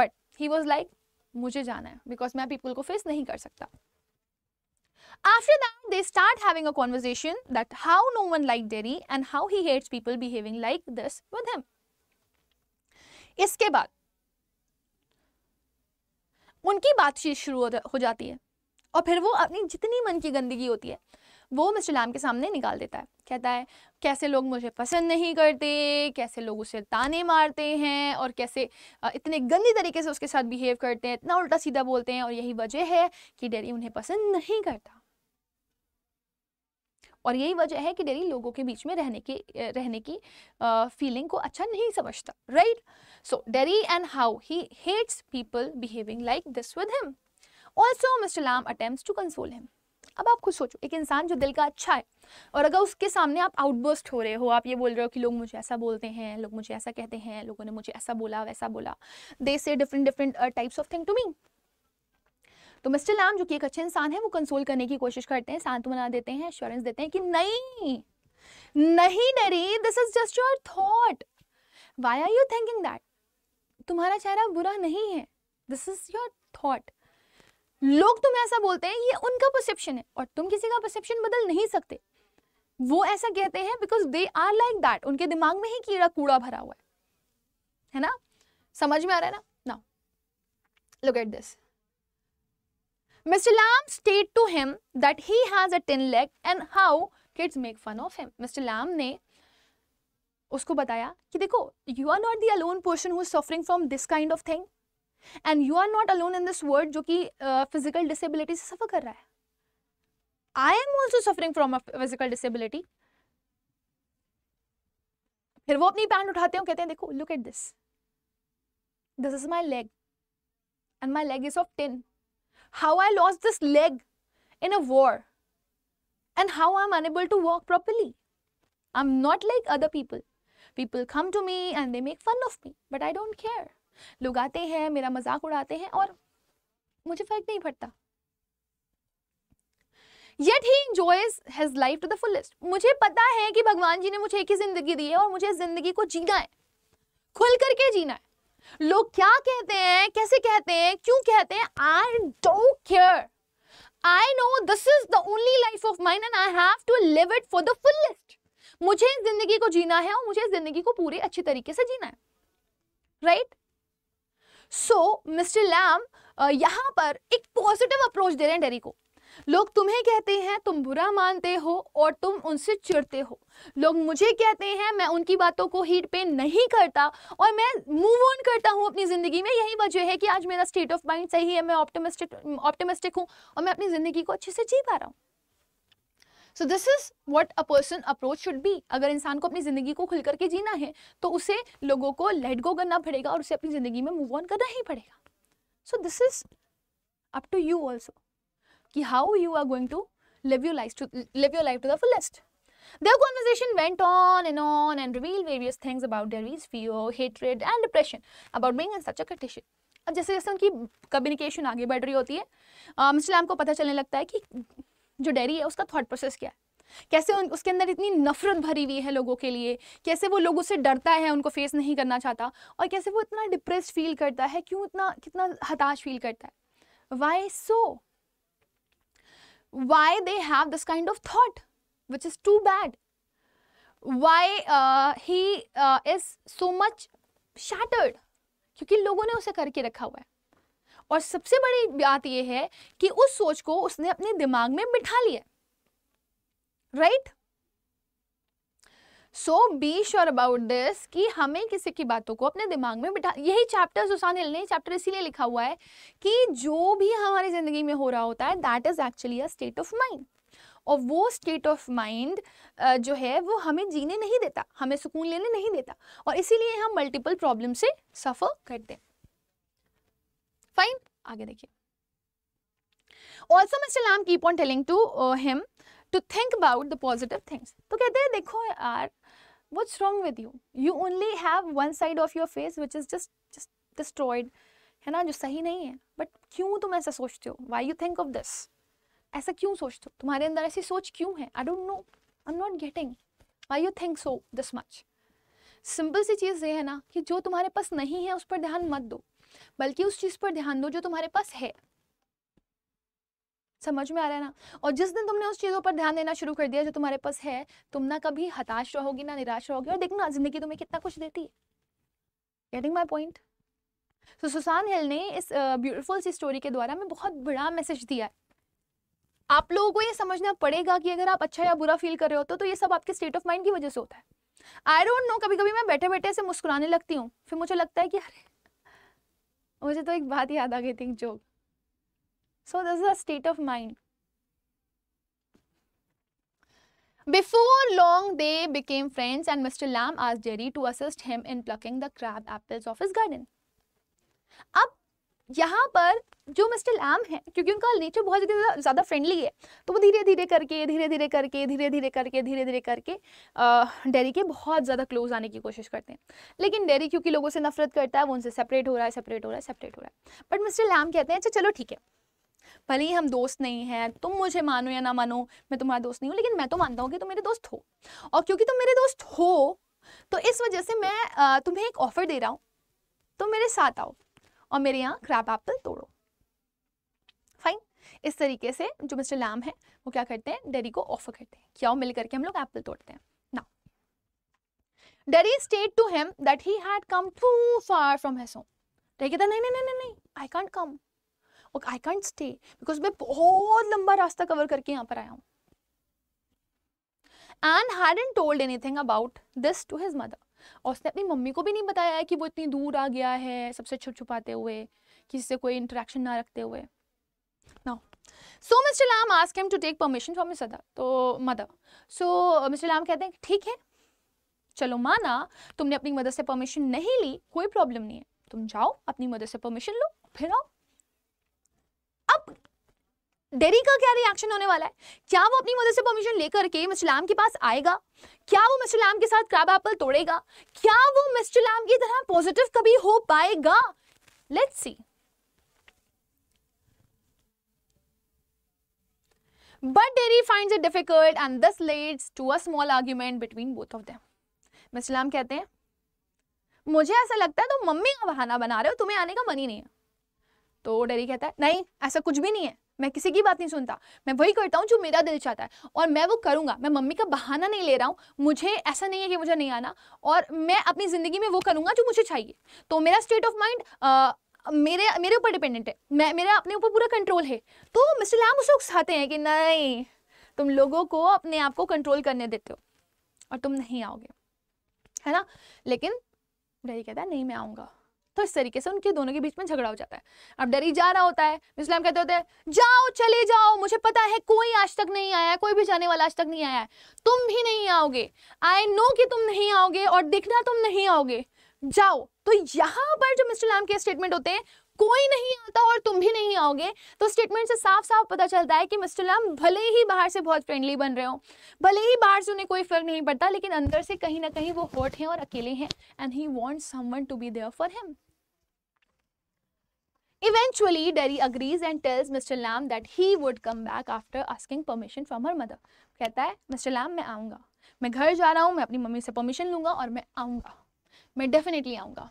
बट ही वॉज लाइक मुझे जाना है बिकॉज मैं पीपल को फेस नहीं कर सकता After that, they start having a conversation that how no one liked Derry and how he hates people behaving like this with him. इसके बाद उनकी बातचीत शुरू हो जाती है और फिर वो अपनी जितनी मन की गंदगी होती है वो मिस्टर लैम के सामने निकाल देता है कहता है कैसे लोग मुझे पसंद नहीं करते कैसे लोग उसे ताने मारते हैं और कैसे इतने गंदी तरीके से उसके साथ बिहेव करते हैं इतना उल्टा सीधा बोलते हैं और यही वजह है कि डेरी उन्हें पसंद नहीं करता और यही वजह है कि डेरी लोगों के बीच में रहने की रहने की फीलिंग को अच्छा नहीं समझता right right? So Derry and how he hates people behaving like this with him. Also, Mr. Lam attempts to console him. अब आप खुद सोचो एक इंसान जो दिल का अच्छा है और अगर उसके सामने आप आउटबर्स्ट हो रहे हो आप ये बोल रहे हो कि लोग मुझे ऐसा बोलते हैं लोग मुझे ऐसा कहते हैं लोगों ने मुझे ऐसा बोला वैसा बोला दे से different different types of thing to me तो मिस्टर लैम जो कि एक अच्छे इंसान है वो कंसोल करने की कोशिश करते हैं सांत्वना देते हैं एश्योरेंस देते हैं कि नहीं नहीं Derry this is just your thought why are you thinking that तुम्हारा चेहरा बुरा नहीं है दिस इज योर थॉट लोग तुम्हें ऐसा बोलते हैं ये उनका परसेप्शन है और तुम किसी का परसेप्शन बदल नहीं सकते वो ऐसा कहते हैं because they are like that उनके दिमाग में ही कीड़ा कूड़ा भरा हुआ है है ना समझ में आ रहा है ना now look at this mister Lamb state to him that he has a tin leg and how kids make fun of him mister Lamb ने उसको बताया कि देखो you are not the alone person who is suffering from this kind of thing and you are not alone in this world जो कि physical uh, disability से सफ़र कर रहा है I am also suffering from physical disability फिर वो अपनी pant उठाते हैं कहते हैं देखो look at this this is my leg and my leg is of ten how I loss this leg in a war and how I am unable to walk properly I am not like other people people come to me and they make fun of me but I don't care लोग आते हैं मेरा मजाक उड़ाते हैं और मुझे फर्क नहीं पड़ता yet he enjoys his life to the fullest मुझे पता है कि भगवान जी ने मुझे एक ही जिंदगी दी है और मुझे जिंदगी को जीना है खुल करके जीना है लोग क्या कहते हैं कैसे कहते हैं क्यों कहते हैं I don't care I know this is the only life of mine and I have to live it for the fullest मुझे इस जिंदगी को जीना है और मुझे इस जिंदगी को पूरे अच्छे तरीके से जीना है राइट सो मिस्टर लैम यहां पर एक पॉजिटिव अप्रोच दे रहे हैं डेरी को लोग तुम्हें कहते हैं तुम बुरा मानते हो और तुम उनसे चिड़ते हो लोग मुझे कहते हैं मैं उनकी बातों को हीट पे नहीं करता और मैं मूव ऑन करता हूँ अपनी ज़िंदगी में यही वजह है कि आज मेरा स्टेट ऑफ माइंड सही है मैं ऑप्टोमिस्टिक ऑप्टोमिस्टिक हूँ और मैं अपनी ज़िंदगी को अच्छे से जी पा रहा हूँ so this is what a person approach should भी अगर इंसान को अपनी जिंदगी को खुल करके जीना है तो उसे लोगों को लेट गो करना पड़ेगा और उसे अपनी जिंदगी में मूव ऑन करना ही पड़ेगा so this is up to you also कि how you are going to live you life to live your life to the fullest their conversation went on and on and revealed various things about their ways fear hatred and depression about being in such a condition अब जैसे जैसे उनकी communication आगे बढ़ रही होती है mister lamb को पता चलने लगता है कि जो डेयरी है उसका थॉट प्रोसेस क्या है कैसे उन उसके अंदर इतनी नफरत भरी हुई है लोगों के लिए कैसे वो लोगों से डरता है उनको फेस नहीं करना चाहता और कैसे वो इतना डिप्रेस फील करता है क्यों इतना कितना हताश फील करता है why so why they have this kind of thought which is too bad why he is so much shattered क्योंकि लोगों ने उसे करके रखा हुआ है और सबसे बड़ी बात यह है कि उस सोच को उसने अपने दिमाग में बिठा लिया right so be sure about this कि हमें किसी की बातों को अपने दिमाग में बिठा यही चैप्टर सुसान हिल ने चैप्टर इसीलिए लिखा हुआ है कि जो भी हमारी ज़िंदगी में हो रहा होता है that is actually a state of mind और वो स्टेट ऑफ माइंड जो है वो हमें जीने नहीं देता हमें सुकून लेने नहीं देता और इसीलिए हम मल्टीपल प्रॉब्लम से सफ़र करते हैं फाइन आगे देखिए also mister Lamb keep on telling to him to think about the positive things तो कहते हैं देखो यार what's wrong with you you only have one side of your face which is just just destroyed है ना जो सही नहीं है बट क्यों तुम ऐसा सोचते हो why you think of this ऐसा क्यों सोचते हो तुम्हारे अंदर ऐसी सोच क्यों है I don't know I am not getting why you think so this much simple सी चीज़ ये है ना कि जो तुम्हारे पास नहीं है उस पर ध्यान मत दो बल्कि उस चीज़ पर ध्यान दो जो तुम्हारे पास है समझ में आ रहा है ना और जिस दिन तुमने उस चीज़ों पर ध्यान देना शुरू कर दिया जो तुम्हारे पास है तुम ना कभी हताश रहोगी ना निराश रहोगी और देखना जिंदगी तुम्हें कितना कुछ देती है गेटिंग माई पॉइंट तो सुसान हिल ने इस ब्यूटीफुल uh, सी स्टोरी के द्वारा हमें बहुत बड़ा मैसेज दिया है आप लोगों को ये समझना पड़ेगा कि अगर आप अच्छा या बुरा फील कर रहे हो तो, तो ये सब आपके स्टेट ऑफ माइंड की वजह से होता है आई डोंट नो कभी कभी मैं बैठे बैठे से मुस्कुराने लगती हूँ फिर मुझे लगता है कि अरे मुझे तो एक बात याद आ गई थी जो so this state of mind before long they became friends and mister Lamb आज Derry to assist him in plucking the crab apples of his garden अब यहाँ पर जो मिस्टर लैम है क्योंकि उनका नेचर बहुत ज़्यादा ज़्यादा फ्रेंडली है तो वो धीरे धीरे करके धीरे धीरे करके धीरे धीरे करके धीरे धीरे करके डेरी के बहुत ज़्यादा क्लोज आने की कोशिश करते हैं लेकिन डेरी क्योंकि लोगों से नफरत करता है वो उनसे सेपरेट हो रहा है सेपरेट हो रहा है सेपरेट हो रहा है बट मिस्टर लैम कहते हैं अच्छा चलो ठीक है भले ही हम दोस्त नहीं हैं तुम मुझे मानो या ना मानो मैं तुम्हारा दोस्त नहीं हूँ लेकिन मैं तो मानता हूँ कि तुम मेरे दोस्त हो और क्योंकि तुम मेरे दोस्त हो तो इस वजह से मैं तुम्हें एक ऑफ़र दे रहा हूँ तुम मेरे साथ आओ और मेरे यहाँ क्रैप एप्पल तोड़ो फाइन इस तरीके से जो मिस्टर लैम है वो क्या करते हैं डेरी को ऑफर करते हैं क्या मिल करके हम लोग एप्पल तोड़ते हैं ना Derry state to him that he had come too far from his home Derry कहता नहीं नहीं नहीं I can't come I can't stay because मैं बहुत लंबा रास्ता कवर करके यहाँ पर आया हूँ and hadn't told anything about this to his mother और उसने अपनी मम्मी को भी नहीं बताया है कि वो इतनी दूर आ गया है सबसे छुप छुपाते हुए किसी से कोई इंटरेक्शन ना रखते हुए ना so mister Lamb ask him to take permission from miss other तो मदर सो मिस्टर लाम कहते हैं ठीक है चलो माना तुमने अपनी मदर से परमिशन नहीं ली कोई प्रॉब्लम नहीं है तुम जाओ अपनी मदर से परमिशन लो फिर आओ अब डेरी का क्या रिएक्शन होने वाला है क्या वो अपनी मदर से परमिशन लेकर के मिस्टर लैम के पास आएगा क्या वो मिस्टर लैम के साथ क्रैब एप्पल तोड़ेगा क्या वो मिस्टर लैम की तरह पॉजिटिव कभी हो पाएगा let's see but Derry finds it difficult and this leads to a small argument between both of them mister Lamb कहते हैं मुझे ऐसा लगता है तुम तो मम्मी का बहाना बना रहे हो तुम्हें आने का मन ही नहीं है तो डेरी कहता है नहीं ऐसा कुछ भी नहीं है मैं किसी की बात नहीं सुनता मैं वही करता हूँ जो मेरा दिल चाहता है और मैं वो करूँगा मैं मम्मी का बहाना नहीं ले रहा हूँ मुझे ऐसा नहीं है कि मुझे नहीं आना और मैं अपनी ज़िंदगी में वो करूँगा जो मुझे चाहिए तो मेरा स्टेट ऑफ माइंड मेरे मेरे ऊपर डिपेंडेंट है मैं मेरा अपने ऊपर पूरा कंट्रोल है तो मिस्टर लैम उसे उकसाते हैं कि नहीं तुम लोगों को अपने आप को कंट्रोल करने देते हो और तुम नहीं आओगे है ना लेकिन डरी कहता है नहीं मैं आऊँगा तो इस तरीके से उनके दोनों के बीच में झगड़ा हो जाता है अब डरी जा रहा होता है इस्लाम कहते होते हैं जाओ चले जाओ मुझे पता है कोई आज तक नहीं आया कोई भी जाने वाला आज तक नहीं आया है तुम भी नहीं आओगे आई नो कि तुम नहीं आओगे और दिखना तुम नहीं आओगे जाओ तो यहाँ पर जो मिस्टर लैम के स्टेटमेंट होते हैं कोई नहीं आता और तुम भी नहीं आओगे तो स्टेटमेंट से साफ साफ पता चलता है कि मिस्टर लैम भले ही बाहर से बहुत फ्रेंडली बन रहे हो भले ही बाहर से उन्हें कोई फर्क नहीं पड़ता लेकिन अंदर से कहीं ना कहीं वो हॉट हैं और अकेले हैं and he want someone to be there for him Eventually, Derry agrees and tells Mr. Lam that he would come back after asking permission from her mother. कहता है मिस्टर लैम मैं आऊँगा मैं घर जा रहा हूँ मैं अपनी मम्मी से परमिशन लूंगा और मैं आऊँगा मैं डेफिनेटली आऊँगा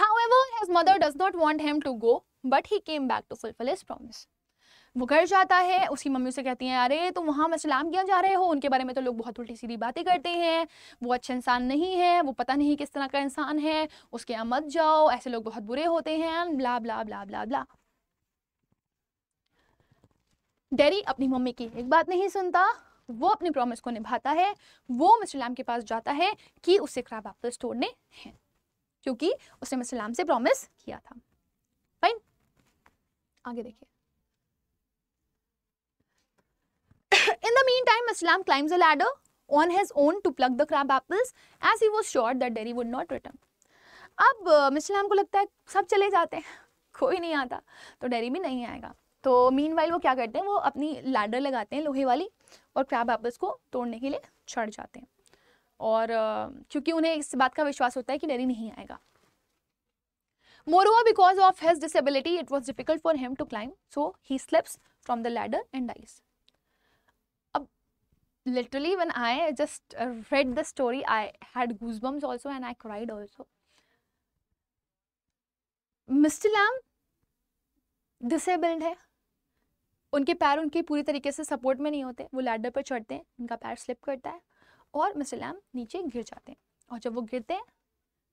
however his mother does not want him to go but he came back to fulfil his promise वो घर जाता है उसकी मम्मी उसे कहती हैं अरे तुम वहाँ सलाम किया जा रहे हो उनके बारे में तो लोग बहुत उल्टी सीधी बातें करते हैं वो अच्छे इंसान नहीं है वो पता नहीं किस तरह का इंसान है उसके यहाँ मत जाओ ऐसे लोग बहुत बुरे होते हैं ब्ला ब्ला ब्ला ब्ला ब्ला डेरी अपनी मम्मी की एक बात नहीं सुनता वो अपने प्रॉमिस को निभाता है वो मिस्टर लैम के पास जाता है कि उसे खराब वापस तो तोड़ने हैं क्योंकि उसने मिस्टर लैम से प्रॉमिस किया था फाइन आगे देखिए In the meantime, Aslam climbs a ladder on his own to pluck the crab apples as he was sure that Derry would not return. अब मिसलाम को लगता है सब चले जाते हैं कोई नहीं आता तो डेरी भी नहीं आएगा तो मीन वो क्या करते हैं वो अपनी लैडर लगाते हैं लोहे वाली और क्रैब एप्पल्स को तोड़ने के लिए चढ़ जाते हैं और क्योंकि उन्हें इस बात का विश्वास होता है कि डेरी नहीं आएगा moreover because of his disability it was difficult for him to climb so he slips from the ladder and dies literally when i just uh, read the story i had goosebumps also and i cried also mister Lamb disabled है उनके पैर उनके पूरी तरीके से support में नहीं होते वो लैडर पर चढ़ते हैं उनका पैर स्लिप करता है और मिस्टर लैम नीचे गिर जाते हैं और जब वो गिरते हैं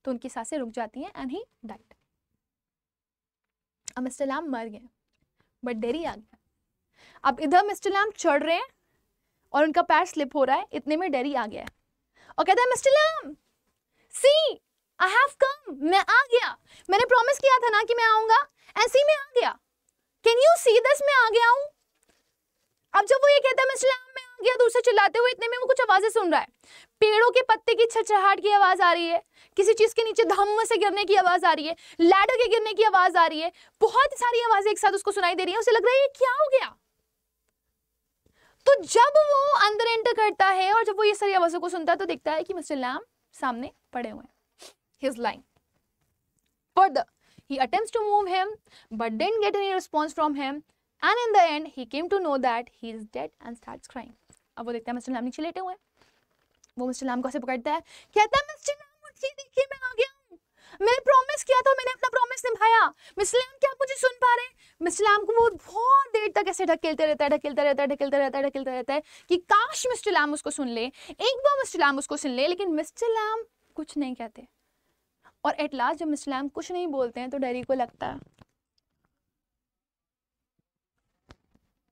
तो उनकी सांसें रुक जाती हैं एंड ही डाइट अब मिस्टर लैम मर गए बट डेरी आ गया अब इधर मिस्टर लैम चढ़ रहे हैं और उनका पैर स्लिप हो रहा है इतने में डेरी आ गया है और कहता है mister Lamb see I have come मैं आ गया मैंने प्रॉमिस किया था ना कि मैं आऊंगा एंड सी मैं आ गया कैन यू सी दिस मैं आ गया हूं अब जब वो ये कहता है मिस्टर लैम मैं आ गया दूसरे चिल्लाते हुए इतने में वो कुछ आवाजें सुन रहा है पेड़ों के पत्ते की छचराहट की आवाज आ रही है किसी चीज के नीचे धम्म से गिरने की आवाज आ रही है लैडर के गिरने की आवाज आ रही है बहुत सारी आवाजें एक साथ उसको सुनाई दे रही है उसे लग रहा है ये क्या हो गया तो जब वो अंदर एंटर करता है और जब वो ये सारी आवाज़ों को सुनता है तो देखता है कि मिस्टर लैम सामने पड़े हुए हैं he attempts to move him but didn't get any response from him and in the end he came to know that he is dead and starts crying अब वो देखता है मिस्टर लैम नीचे लेटे हुए हैं वो मिस्टर लैम को ऐसे पकड़ता है कहता है मिस्टर लैम उठिए देखिए मैं आ गया મે પ્રોમિસ કિયા તો મેને અપના પ્રોમિસ નિભાયા મિસ લામ કે આપ મુજે સુન પા રહે મિસ લામ કો બહોત ભોર દેહ તક અસે ઢકિલ્તા રહેતા ઢકિલ્તા રહેતા ઢકિલ્તા રહેતા ઢકિલ્તા રહેતા હે કે કાશ મિસ્ટર લામ ઉસકો સુન લે એક બાર મિસ્ટર લામ ઉસકો સુન લે લેકિન મિસ્ટર લામ કુછ નહીં કહેતે ઓર એટલાસ્ટ જો મિસ લામ કુછ નહીં બોલતે હે તો ડાયરી કો લગતા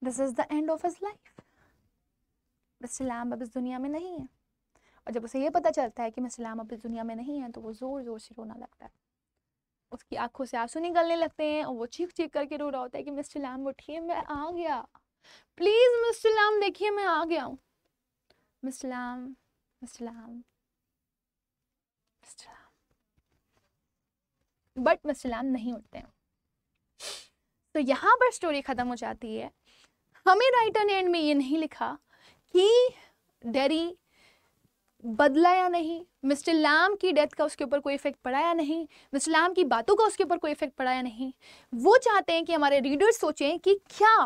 This is the end of his life mister Lamb બસ દુનિયા મે નહીં હે और जब उसे ये पता चलता है कि मसलाम अब इस दुनिया में नहीं है तो वो ज़ोर ज़ोर से रोना लगता है उसकी आंखों से आंसू निकलने लगते हैं और वो चीख चीख करके रो रहा होता है कि मिस्टर लैम उठिए मैं आ गया प्लीज़ मिस्टर लैम देखिए मैं आ गया हूँ mister Lam mister Lam but mister Lam नहीं उठते हैं तो यहाँ पर स्टोरी ख़त्म हो जाती है हमें राइटर ने एंड में ये नहीं लिखा कि डेरी बदला या नहीं मिस्टर लैम की डेथ का उसके ऊपर कोई इफेक्ट पड़ा या नहीं मिस्टर लैम की बातों का उसके ऊपर कोई इफेक्ट पड़ा या नहीं वो चाहते हैं कि हमारे रीडर्स सोचें कि क्या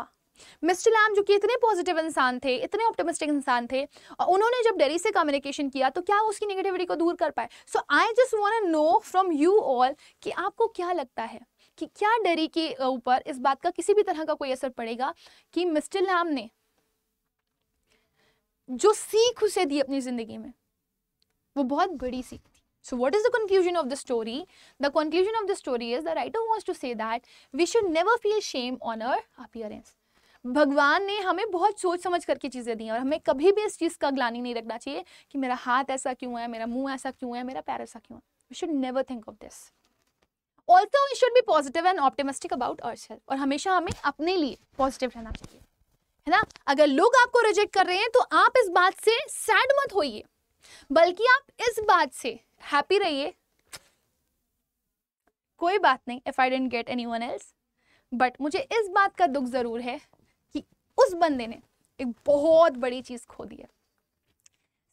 मिस्टर लैम जो कि इतने पॉजिटिव इंसान थे इतने ऑप्टिमिस्टिक इंसान थे और उन्होंने जब डेरी से कम्युनिकेशन किया तो क्या उसकी नेगेटिविटी को दूर कर पाए so I just want know from you all कि आपको क्या लगता है कि क्या डेरी के ऊपर इस बात का किसी भी तरह का कोई असर पड़ेगा कि मिस्टर लैम ने जो सीख उसे दी अपनी ज़िंदगी में वो बहुत बड़ी सीख थी So what is the conclusion of the story? The conclusion of the story is the writer wants to say that we should never feel shame on our appearance. भगवान ने हमें बहुत सोच समझ करके चीज़ें दी हैं और हमें कभी भी इस चीज़ का ग्लानी नहीं रखना चाहिए कि मेरा हाथ ऐसा क्यों है मेरा मुंह ऐसा क्यों है मेरा पैर ऐसा क्यों है we should never think of this also we should be positive and optimistic about our self और हमेशा हमें अपने लिए पॉजिटिव रहना चाहिए है ना अगर लोग आपको रिजेक्ट कर रहे हैं तो आप इस बात से सैड मत होइए बल्कि आप इस बात से हैप्पी रहिए कोई बात नहीं if I don't get anyone else but मुझे इस बात का दुख ज़रूर है कि उस बंदे ने एक बहुत बड़ी चीज़ खो दी है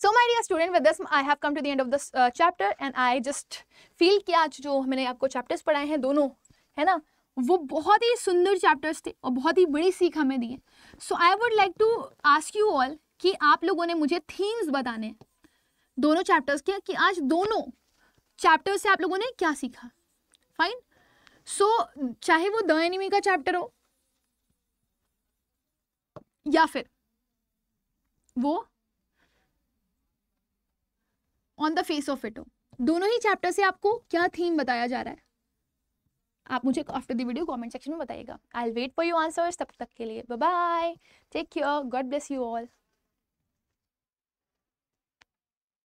so my dear student with this I have come to the end of this chapter and I just feel कि आज जो मैंने आपको चैप्टर्स पढ़ाए हैं दोनों है ना वो बहुत ही सुंदर चैप्टर्स थे और बहुत ही बड़ी सीख हमें दी है so I would like to ask you all कि आप लोगों ने मुझे थीम्स बताने दोनों चैप्टर्स के कि आज दोनों चैप्टर से आप लोगों ने क्या सीखा फाइन सो so, चाहे वो द एनिमी का चैप्टर हो या फिर वो on the face of it हो दोनों ही चैप्टर से आपको क्या थीम बताया जा रहा है आप मुझे after the video comment section में बताइएगा I wait for you answers तब तक के लिए bye bye take care God bless you all